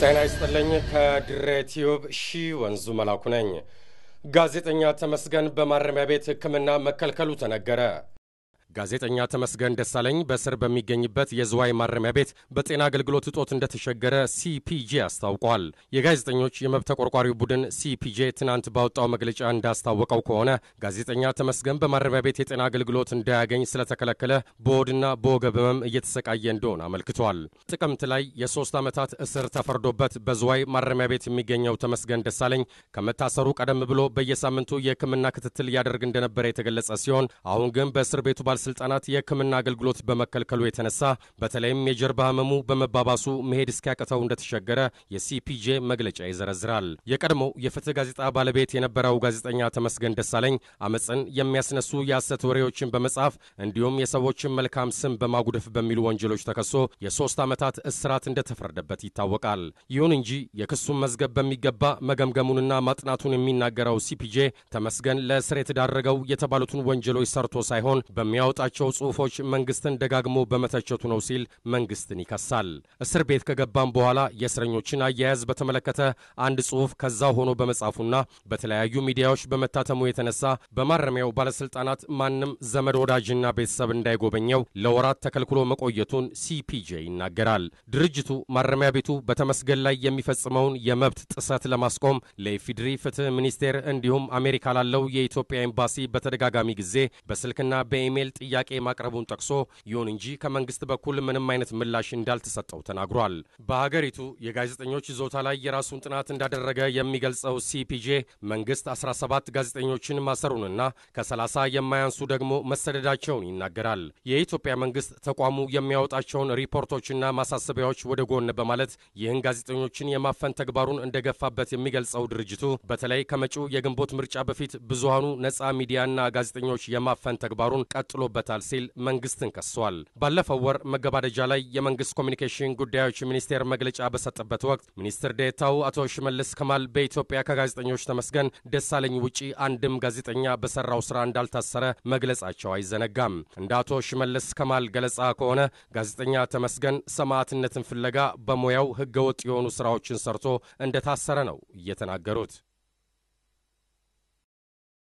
ጤና ይስጥልኝ። ከድሬ ቲዩብ ሺ ወንዙ መላኩ ነኝ። ጋዜጠኛ ተመስገን በማረሚያ ቤት ሕክምና መከልከሉ ተነገረ። ጋዜጠኛ ተመስገን ደሳለኝ በስር በሚገኝበት የዝዋይ ማረሚያ ቤት በጤና አገልግሎት እጦት እንደተሸገረ ሲፒጄ አስታውቋል። የጋዜጠኞች የመብት ተቆርቋሪ ቡድን ሲፒጄ ትናንት ባወጣው መግለጫ እንዳስታወቀው ከሆነ ጋዜጠኛ ተመስገን በማረሚያ ቤት የጤና አገልግሎት እንዳያገኝ ስለተከለከለ በሆድና በወገብ ህመም እየተሰቃየ እንደሆነ አመልክቷል። ጥቅምት ላይ የሶስት ዓመታት እስር ተፈርዶበት በዝዋይ ማረሚያ ቤት የሚገኘው ተመስገን ደሳለኝ ከመታሰሩ ቀደም ብሎ በየሳምንቱ የህክምና ክትትል ያደርግ እንደነበረ የተገለጸ ሲሆን አሁን ግን በእስር ቤቱ ባል ባለሥልጣናት የሕክምና አገልግሎት በመከልከሉ የተነሳ በተለይም የጀርባ ህመሙ በመባባሱ መሄድ እስኪያቅተው እንደተሸገረ የሲፒጄ መግለጫ ይዘረዝራል። የቀድሞው የፍትህ ጋዜጣ ባለቤት የነበረው ጋዜጠኛ ተመስገን ደሳለኝ አመፅን የሚያስነሱ የሐሰት ወሬዎችን በመጻፍ እንዲሁም የሰዎችን መልካም ስም በማጉደፍ በሚሉ ወንጀሎች ተከሶ የሦስት ዓመታት እስራት እንደተፈረደበት ይታወቃል። ይሁን እንጂ የክሱን መዝገብ በሚገባ መገምገሙንና ማጥናቱን የሚናገረው ሲፒጄ ተመስገን ለእስር የተዳረገው የተባሉትን ወንጀሎች ሰርቶ ሳይሆን በሚያ በሚያወጣቸው ጽሑፎች መንግስትን ደጋግሞ በመተቸቱ ነው ሲል መንግስትን ይከሳል። እስር ቤት ከገባም በኋላ የእስረኞችን አያያዝ በተመለከተ አንድ ጽሑፍ ከዛው ሆኖ በመጻፉና በተለያዩ ሚዲያዎች በመታተሙ የተነሳ በማረሚያው ባለስልጣናት ማንም ዘመድ ወዳጅና ቤተሰብ እንዳይጎበኘው ለወራት ተከልክሎ መቆየቱን ሲፒጄ ይናገራል። ድርጅቱ ማረሚያ ቤቱ በተመስገን ላይ የሚፈጽመውን የመብት ጥሰት ለማስቆም ለኢፌዴሪ ፍትህ ሚኒስቴር እንዲሁም አሜሪካ ላለው የኢትዮጵያ ኤምባሲ በተደጋጋሚ ጊዜ በስልክና በኢሜይል ጥያቄ ማቅረቡን ጠቅሶ ይሁን እንጂ ከመንግስት በኩል ምንም አይነት ምላሽ እንዳልተሰጠው ተናግሯል። በሀገሪቱ የጋዜጠኞች ይዞታ ላይ የራሱን ጥናት እንዳደረገ የሚገልጸው ሲፒጄ መንግስት 17 ጋዜጠኞችን ማሰሩንና ከ30 የማያንሱ ደግሞ መሰደዳቸውን ይናገራል። የኢትዮጵያ መንግስት ተቋሙ የሚያወጣቸውን ሪፖርቶችና ማሳሰቢያዎች ወደ ጎን በማለት ይህን ጋዜጠኞችን የማፈን ተግባሩን እንደገፋበት የሚገልጸው ድርጅቱ በተለይ ከመጪው የግንቦት ምርጫ በፊት ብዙሃኑ ነፃ ሚዲያና ጋዜጠኞች የማፈን ተግባሩን ቀጥሎ ብሎበታል ሲል መንግስትን ከሷል። ባለፈው ወር መገባደጃ ላይ የመንግስት ኮሚኒኬሽን ጉዳዮች ሚኒስቴር መግለጫ በሰጠበት ወቅት ሚኒስትር ዴታው አቶ ሽመልስ ከማል በኢትዮጵያ ከጋዜጠኞች ተመስገን ደሳለኝ ውጪ አንድም ጋዜጠኛ በሰራው ስራ እንዳልታሰረ መግለጻቸው አይዘነጋም። እንደ አቶ ሽመልስ ከማል ገለጻ ከሆነ ጋዜጠኛ ተመስገን ሰማዕትነትን ፍለጋ በሙያው ህገወጥ የሆኑ ስራዎችን ሰርቶ እንደታሰረ ነው እየተናገሩት።